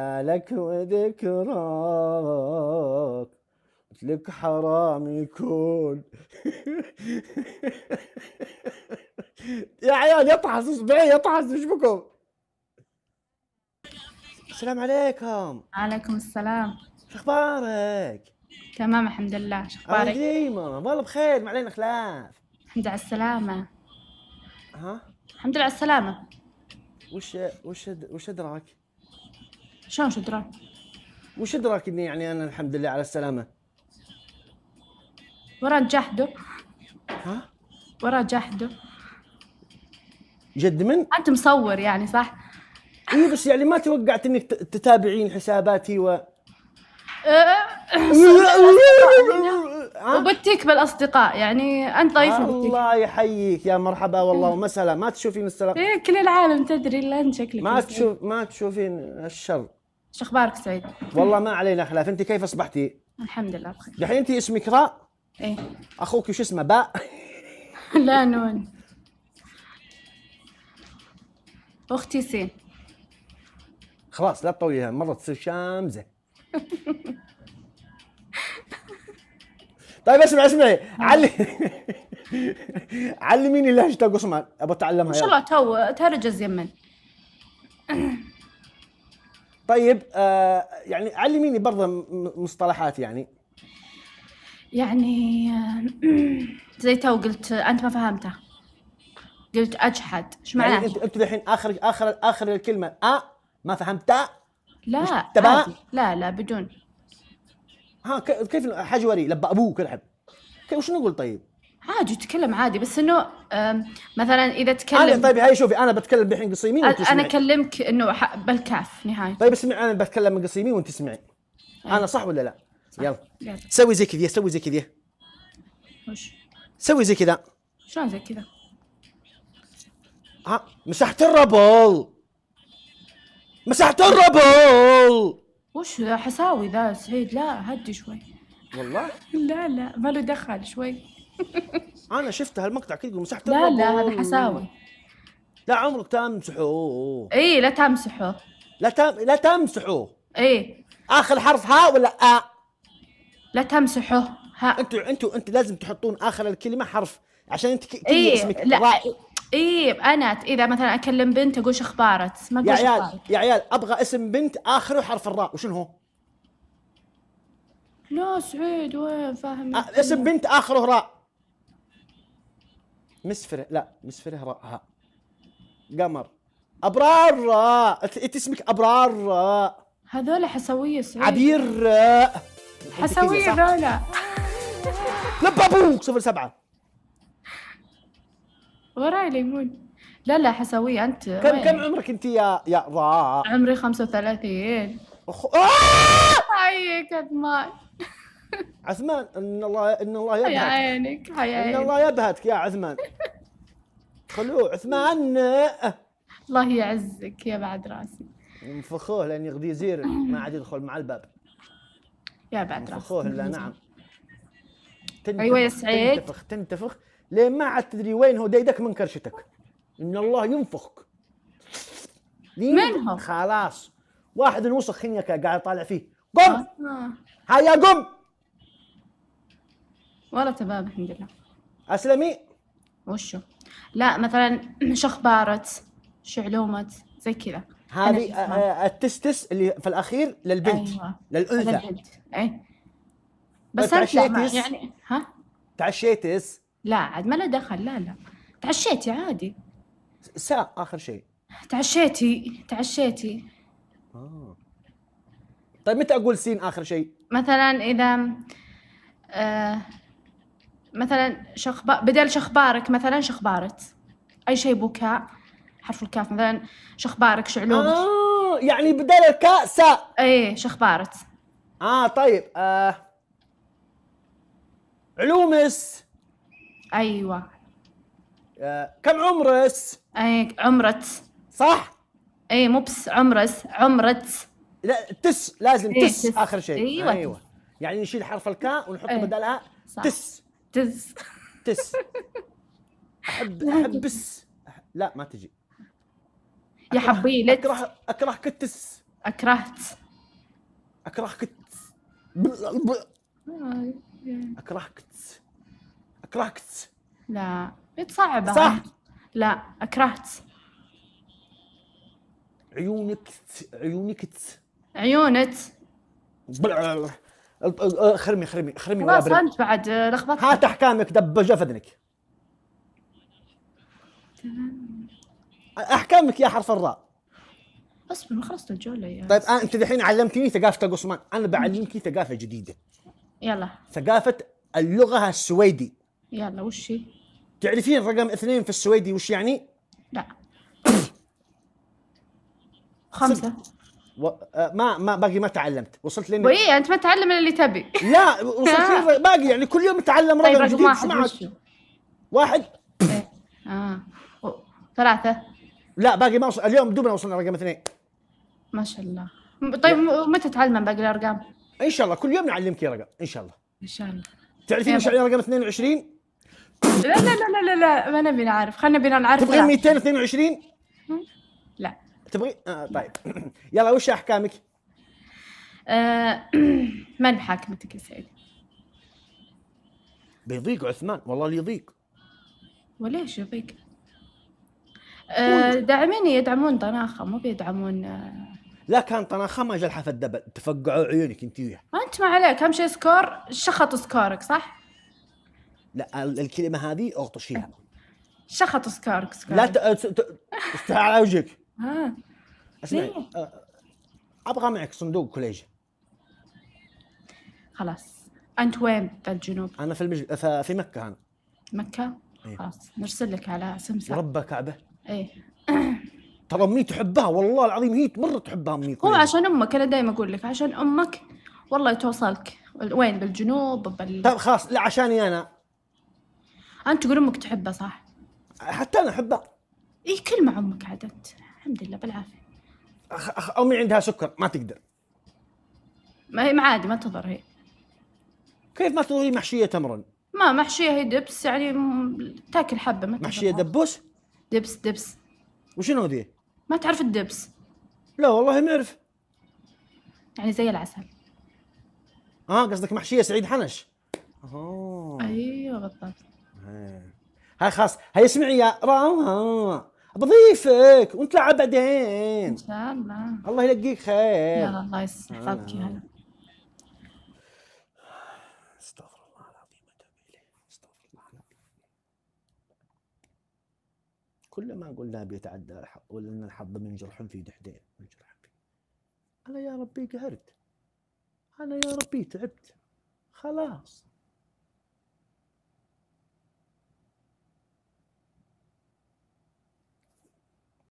لك وذكراك لك حرام يكون يا عيال يطحس اصبعي يطحس ايش بكم؟ السلام عليكم وعليكم السلام شو اخبارك؟ تمام الحمد لله شو اخبارك؟ قديمة والله بخير ما علينا خلاف الحمد لله على السلامة ها؟ الحمد لله على السلامة وش وش وش ادراك؟ شلون شو دراك؟ وش دراك اني يعني انا الحمد لله على السلامه ورا جحده ها؟ ورا جحده جد من؟ انت مصور يعني صح؟ اي بس يعني ما توقعت انك تتابعين حساباتي و أه، أه، أه، وبتيك بالاصدقاء يعني انت ضيف الله يحييك يا مرحبا والله ومسهلا ما تشوفين السلام إيه كل العالم تدري الا انت شكلك ما تشوف ما تشوفين الشر شو اخبارك سعيد؟ والله ما علينا خلاف، انت كيف اصبحتي؟ الحمد لله بخير دحين انت اسمك راء؟ ايه اخوك شو اسمه باء؟ لا نون اختي سين خلاص لا تطوليها مرة تصير شامزة طيب اسمع اسمعي نعم. علي علميني لهجة القصمان ابغى اتعلمها ان شاء الله تو تهرج الزمن طيب آه يعني علميني برضه مصطلحات يعني يعني آه، زي تو قلت انت ما فهمته قلت اجحد ايش معناه؟ يعني انت الحين اخر اخر اخر الكلمه أ ما فهمت لا تبا لا لا بدون ها كيف حجوري لبأبوه كلحب وش نقول طيب؟ عادي يتكلم عادي بس انه مثلا اذا تكلم انا طيب هاي شوفي انا بتكلم الحين قصيمي يمين وانت انا اكلمك انه بالكاف نهايه طيب اسمعي انا بتكلم من قصه وانت اسمعي طيب. انا صح ولا لا؟ صح. يلا سوي زي كذا سوي زي كذا وش؟ سوي زي كذا شلون زي كذا؟ ها مسحت الربل مسحت الربل وش حساوي ذا سعيد لا هدي شوي والله لا لا ما له دخل شوي انا شفت هالمقطع كذا مسحته لا لا هذا حساوي لا عمرك تمسحوه اي لا تمسحوه لا تم... لا تمسحوه اي اخر حرف ها ولا ا لا تمسحوه ها انتوا انتوا انتوا لازم تحطون اخر الكلمه حرف عشان انت كي إيه اسمك لا رائع. اي انا اذا مثلا اكلم بنت اقول اخبارك ما يا عيال يا عيال ابغى اسم بنت اخره حرف الراء وشنو هو؟ لا سعيد وين فاهم اسم بنت اخره راء مسفره لا مسفره راءها قمر ابرار انت اسمك ابرار هذول حسوية سعيد عبير حسوية ذولا لب ابوك صفر سبعة وراي ليمون لا لا حسوية انت كم وين؟ كم عمرك انت يا يا راء عمري 35 أخو... آه! طيب، كدمان عثمان ان الله ان الله يبهتك عينك ان الله يبهتك يا عثمان خلوه عثمان الله يعزك يا بعد راسي انفخوه لان يغدي يزير ما عاد يدخل مع الباب يا بعد راسي انفخوه لا نعم تنتفخ ايوه يا سعيد تنتفخ تنتفخ لين ما عاد تدري وين هو ديدك من كرشتك ان الله ينفخك من هو خلاص واحد نوسخ خنيك قاعد طالع فيه قم آه. هيا قم والله تمام الحمد لله اسلمي وشو لا مثلا شخبارت شعلومت شو علومك زي كذا هذه آه، آه، التستس اللي في الاخير للبنت أيوة. للانثى للبنت اي بس تعشيتس يعني ها تعشيتس لا عاد ما له دخل لا لا تعشيتي عادي ساء اخر شيء تعشيتي تعشيتي أوه. طيب متى اقول سين اخر شيء مثلا اذا آه مثلا شخب بدل شخبارك مثلا شخبارت اي شيء بكاء حرف الكاف مثلا شخبارك شعلوم اه يعني بدل الكاء ساء ايه شخبارت اه طيب آه. علومس ايوه آه. كم عمرس؟ اي عمرت صح؟ اي مو بس عمرس عمرت لا تس لازم إيه تس, تس اخر شيء ايوه, أيوة. يعني نشيل حرف الكاء ونحط أيوة. بدلها صح. تس تس تس احب احبس لا ما تجي يا حبي لا اكره اكره كتس اكرهت اكره كتس اكره كتس اكره كتس لا صعبة صح لا اكرهت عيونك عيونك عيونت خرمي خرمي خرمي ما انت بعد آه، لخبطت هات احكامك دبجه في اذنك احكامك يا حرف الراء اصبر ما خلصت الجوله يا طيب آه، انت الحين علمتني ثقافه القصمان انا بعلمك ثقافه جديده يلا ثقافه اللغه السويدي يلا وش هي؟ تعرفين رقم اثنين في السويدي وش يعني؟ لا خمسه و... آه، ما ما باقي ما تعلمت وصلت لين وايه يعني انت ما تعلم الا اللي تبي لا وصلت لين باقي يعني كل يوم اتعلم رقم طيب جديد واحد معك واحد إيه. اه ثلاثة لا باقي ما وصل اليوم دوبنا وصلنا رقم اثنين ما شاء الله طيب متى تعلمن باقي الارقام؟ ان شاء الله كل يوم نعلمك رقم ان شاء الله ان شاء الله تعرفين ايش يعني رقم 22 لا لا لا لا لا ما نبي نعرف خلينا نبي نعرف تبغين 222 تبغي آه طيب يلا وش احكامك؟ آه ما بحاكمتك يا سعيد بيضيق عثمان والله اللي يضيق وليش آه، يضيق؟ داعميني داعمين يدعمون طناخه مو بيدعمون آه. لا كان طناخه ما جل حفل الدبل تفقعوا عيونك انت وياه انت ما عليك اهم شيء سكور شخط سكورك صح؟ لا الكلمه هذه اغطشيها شخط سكورك سكورك لا ت... ت... على وجهك ها اسمعي آه، ابغى معك صندوق كوليجي خلاص انت وين بالجنوب؟ الجنوب انا في المج... في مكه انا مكة إيه. خلاص نرسل لك على سمسم وربها كعبه ايه ترى امي تحبها والله العظيم هي مره تحبها امي هو عشان امك انا دايما اقول لك عشان امك والله توصلك وين بالجنوب بال... طب خلاص لا عشاني انا انت تقول امك تحبها صح حتى انا احبها اي كل ما امك عادت الحمد لله بالعافيه أخ امي عندها سكر ما تقدر ما هي معادي ما تضر هي كيف ما تضر هي محشيه تمرا ما محشيه هي دبس يعني تاكل حبه ما محشيه دبوس دبس دبس وشنو ذي ما تعرف الدبس لا والله ما اعرف يعني زي العسل اه قصدك محشيه سعيد حنش اه ايوه بالضبط آه. هاي خلاص هاي اسمعي يا راو بضيفك ونتلعب بعدين ان شاء الله الله يلقيك خير يلا الله يصلح يا هلا آه. استغفر الله العظيم اليه استغفر الله العظيم ما قلنا بيتعدى الحظ ولنا الحظ من جرح في دحدين من جرح في انا يا ربي قهرت انا يا ربي تعبت خلاص